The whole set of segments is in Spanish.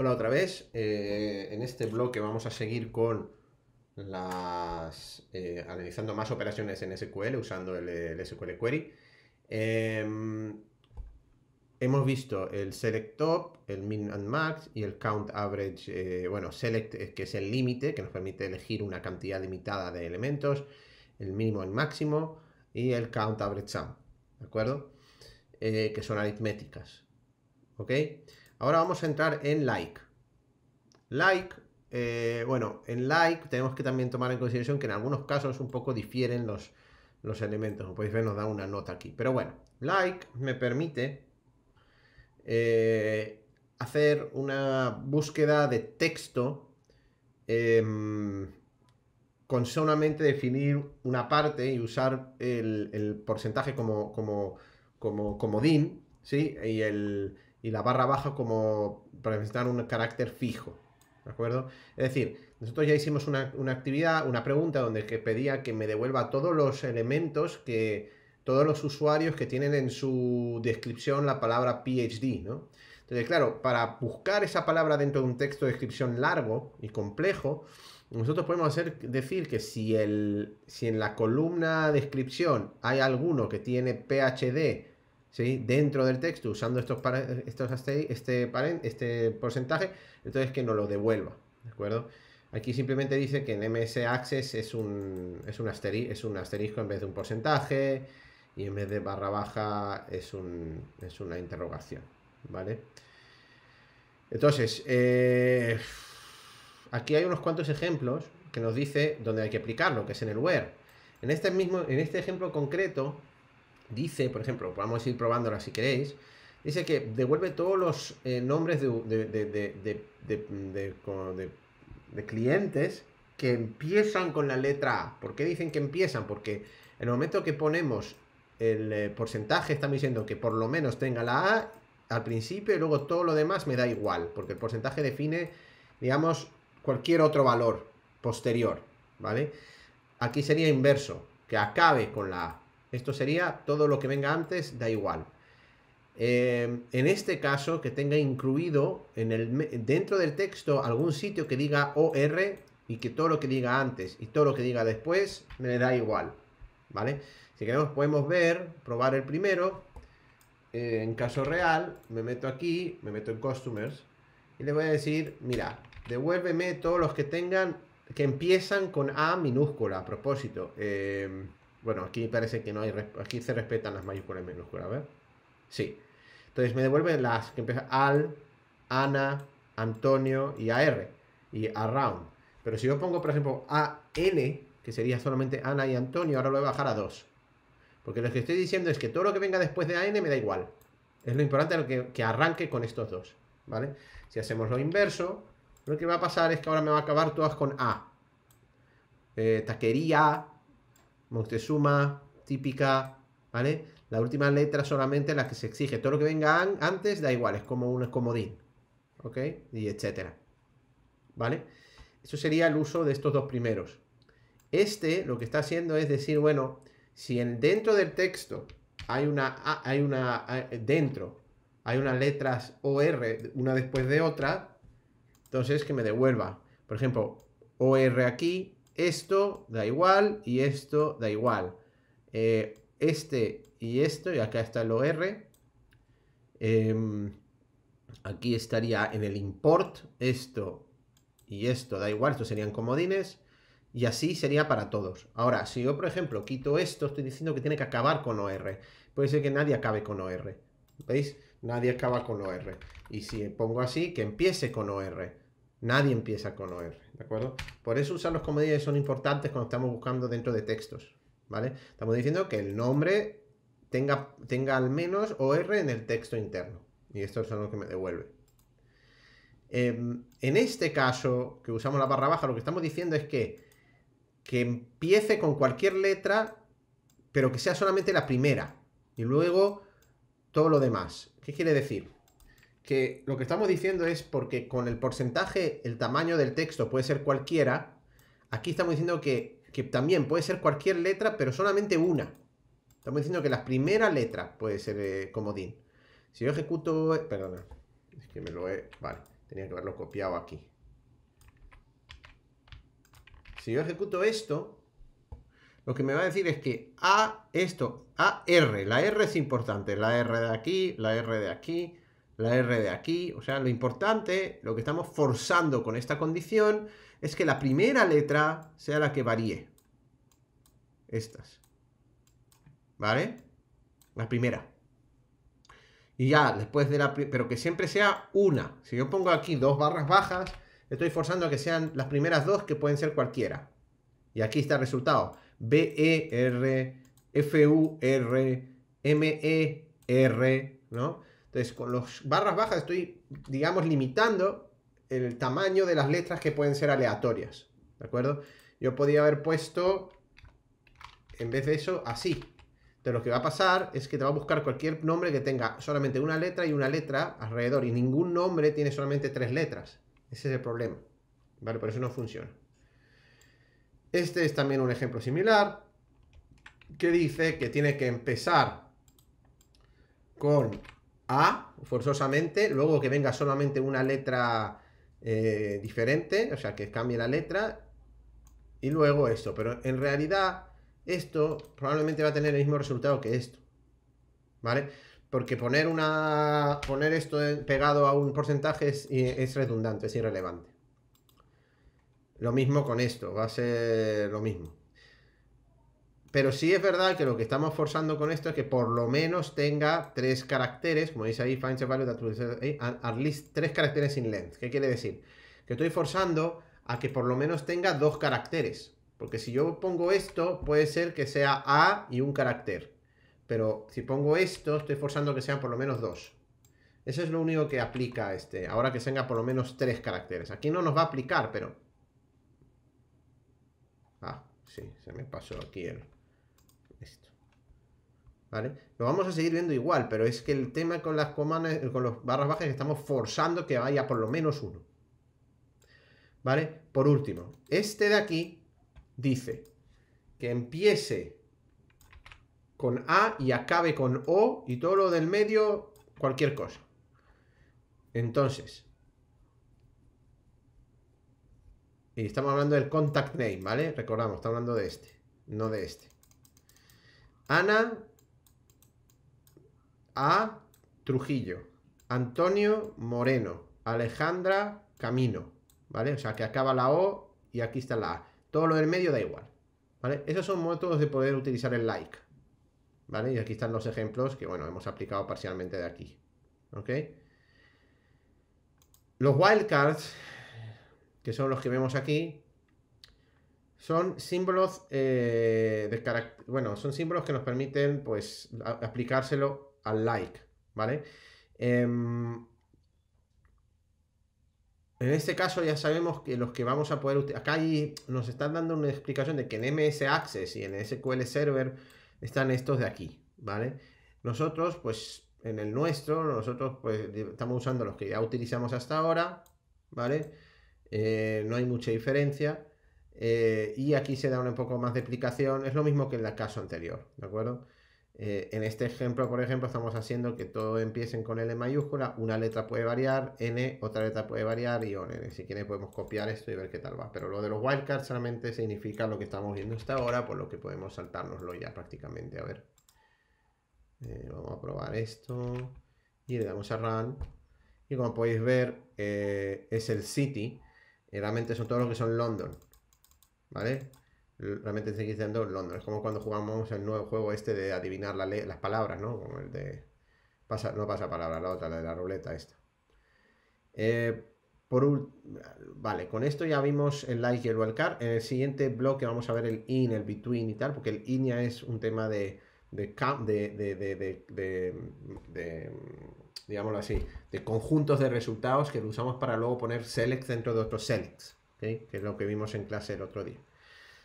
Hola otra vez. Eh, en este bloque vamos a seguir con las eh, analizando más operaciones en SQL usando el, SQL Query. Em, hemos visto el select top, el min and max y el count average. Eh, bueno, select que es el límite que nos permite elegir una cantidad limitada de elementos, el mínimo, el máximo y el count average sum, ¿de acuerdo? que son aritméticas, ¿ok? Ahora vamos a entrar en like. Like, eh, bueno, en like tenemos que también tomar en consideración que en algunos casos un poco difieren los, los elementos. Como podéis ver, nos da una nota aquí. Pero bueno, like me permite eh, hacer una búsqueda de texto em, con solamente definir una parte y usar el, porcentaje como, como, como comodín, ¿sí? Y el y la barra baja como para necesitar un carácter fijo. ¿De acuerdo? Es decir, nosotros ya hicimos una, actividad, una pregunta donde que pedía que me devuelva todos los elementos que todos los usuarios que tienen en su descripción la palabra PhD, ¿no? Entonces, claro, para buscar esa palabra dentro de un texto de descripción largo y complejo, nosotros podemos hacer, decir que si, el, si en la columna descripción hay alguno que tiene PhD dentro del texto usando estos, estos este, este porcentaje, entonces que no lo devuelva. ¿De acuerdo? Aquí simplemente dice que en MS Access es un, es un, es un asterisco en vez de un porcentaje y en vez de barra baja es, un, es una interrogación. ¿Vale? Entonces, eh, aquí hay unos cuantos ejemplos que nos dice dónde hay que aplicarlo, que es en el where. En este, mismo, en este ejemplo concreto, dice, por ejemplo, vamos a ir probándola si queréis, dice que devuelve todos los nombres de, clientes que empiezan con la letra A. ¿Por qué dicen que empiezan? Porque en el momento que ponemos el eh, porcentaje, estamos diciendo que por lo menos tenga la A al principio y luego todo lo demás me da igual, porque el porcentaje define, digamos, cualquier otro valor posterior, ¿vale? Aquí sería inverso, que acabe con la A. Esto sería todo lo que venga antes, da igual. Eh, en este caso, que tenga incluido en el, dentro del texto algún sitio que diga OR y que todo lo que diga antes y todo lo que diga después me da igual. ¿Vale? Si queremos podemos ver, probar el primero. Eh, en caso real, me meto aquí, me meto en Customers y le voy a decir, mira, devuélveme todos los que tengan, que empiezan con A minúscula, a propósito. Eh, bueno, aquí parece que no hay. Aquí se respetan las mayúsculas y minúsculas, ¿ver? Sí. Entonces me devuelven las que empiezan al, Ana, Antonio y AR. Y around. Pero si yo pongo, por ejemplo, AN, que sería solamente Ana y Antonio, ahora lo voy a bajar a 2. Porque lo que estoy diciendo es que todo lo que venga después de AN me da igual. Es lo importante lo que, arranque con estos dos. ¿Vale? Si hacemos lo inverso, lo que va a pasar es que ahora me va a acabar todas con A. Eh, taquería, Moctezuma, típica, ¿vale? La última letra solamente la que se exige. Todo lo que venga antes da igual, es como un comodín. ¿Ok? Y etcétera. ¿Vale? Eso sería el uso de estos dos primeros. Este lo que está haciendo es decir, bueno, si en, dentro del texto hay una, hay una, dentro hay unas letras OR una después de otra, entonces que me devuelva. Por ejemplo, OR aquí, esto da igual y esto da igual. Eh, este y esto, y acá está el OR. Em, aquí estaría en el import esto y esto da igual, estos serían comodines. Y así sería para todos. Ahora, si yo, por ejemplo, quito esto, estoy diciendo que tiene que acabar con OR. Puede ser que nadie acabe con OR. ¿Veis? Nadie acaba con OR. Y si pongo así, que empiece con OR. Nadie empieza con OR. ¿de acuerdo? Por eso usar los comodines son importantes cuando estamos buscando dentro de textos, ¿vale? Estamos diciendo que el nombre tenga, tenga al menos OR en el texto interno. Y esto es lo que me devuelve. Em, en este caso, que usamos la barra baja, lo que estamos diciendo es que, que empiece con cualquier letra, pero que sea solamente la primera. Y luego todo lo demás. ¿Qué quiere decir? que lo que estamos diciendo es porque con el porcentaje, el tamaño del texto puede ser cualquiera, aquí estamos diciendo que, también puede ser cualquier letra, pero solamente una. Estamos diciendo que la primera letra puede ser eh, comodín. Si yo ejecuto... Eh, perdona, Vale, tenía que haberlo copiado aquí. Si yo ejecuto esto, lo que me va a decir es que A, esto, AR, la R es importante, la R de aquí, la R de aquí, la R de aquí. O sea, lo importante, lo que estamos forzando con esta condición es que la primera letra sea la que varíe. Estas. ¿Vale? La primera. Y ya, después de la... Pero que siempre sea una. Si yo pongo aquí dos barras bajas, estoy forzando a que sean las primeras dos, que pueden ser cualquiera. Y aquí está el resultado. B, E, R, F, U, R, M, E, R, ¿no? Entonces, con las barras bajas estoy, digamos, limitando el tamaño de las letras que pueden ser aleatorias. ¿De acuerdo? Yo podría haber puesto, en vez de eso, así. Entonces lo que va a pasar es que te va a buscar cualquier nombre que tenga solamente una letra y una letra alrededor. Y ningún nombre tiene solamente tres letras. Ese es el problema. ¿Vale? Por eso no funciona. Este es también un ejemplo similar. Que dice que tiene que empezar con a, forzosamente, luego que venga solamente una letra eh, diferente, o sea, que cambie la letra, y luego esto. Pero en realidad esto probablemente va a tener el mismo resultado que esto, ¿vale? Porque poner, una, poner esto pegado a un porcentaje es redundante, es irrelevante. Lo mismo con esto, va a ser lo mismo. Pero sí es verdad que lo que estamos forzando con esto es que por lo menos tenga tres caracteres, como dice ahí, find value that eh, at least tres caracteres in length. ¿Qué quiere decir? Que estoy forzando a que por lo menos tenga dos caracteres. Porque si yo pongo esto, puede ser que sea A y un carácter. Pero si pongo esto, estoy forzando que sean por lo menos dos. Eso es lo único que aplica este. Ahora que tenga por lo menos tres caracteres. Aquí no nos va a aplicar, pero... Ah, sí, se me pasó aquí el esto. ¿Vale? Lo vamos a seguir viendo igual, pero es que el tema con las comas, con los barras bajas, estamos forzando que vaya por lo menos uno. ¿Vale? Por último, este de aquí dice que empiece con A y acabe con O y todo lo del medio, cualquier cosa. Entonces, y estamos hablando del contact name, ¿vale? Recordamos, estamos hablando de este, no de este. Ana A. Trujillo. Antonio Moreno. Alejandra Camino. ¿Vale? O sea, que acaba la O y aquí está la A. Todo lo del medio da igual. ¿Vale? Esos son métodos de poder utilizar el like. ¿Vale? Y aquí están los ejemplos que, bueno, hemos aplicado parcialmente de aquí. ¿Ok? Los wildcards, que son los que vemos aquí, son símbolos eh, bueno, son símbolos que nos permiten pues aplicárselo al like, ¿vale? Em, en este caso ya sabemos que los que vamos a poder utilizar, acá ahí nos están dando una explicación de que en MS Access y en SQL Server están estos de aquí, ¿vale? Nosotros pues en el nuestro, nosotros pues estamos usando los que ya utilizamos hasta ahora, ¿vale? Eh, no hay mucha diferencia. Eh, y aquí se da un poco más de explicación. Es lo mismo que en el caso anterior, ¿de acuerdo? Eh, en este ejemplo, por ejemplo, estamos haciendo que todo empiecen con L mayúscula, una letra puede variar, N, otra letra puede variar y on Si quieren podemos copiar esto y ver qué tal va. Pero lo de los wildcards solamente significa lo que estamos viendo hasta ahora, por lo que podemos saltárnoslo ya prácticamente. A ver. Eh, vamos a probar esto y le damos a Run. Y como podéis ver, es el City. Realmente son todos los que son London. ¿vale? Realmente estoy diciendo Londres, como cuando jugamos el nuevo juego este de adivinar las palabras, ¿no? el de... Pasa, no pasa palabra, la otra, la de la ruleta esta. Eh, por un, vale, con esto ya vimos el like y el wildcard. En el siguiente bloque vamos a ver el in, el between y tal, porque el in ya es un tema de, de, de, digámoslo así, de conjuntos de resultados que usamos para luego poner select dentro de otros selects que es lo que vimos en clase el otro día.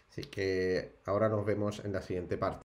Así que ahora nos vemos en la siguiente parte.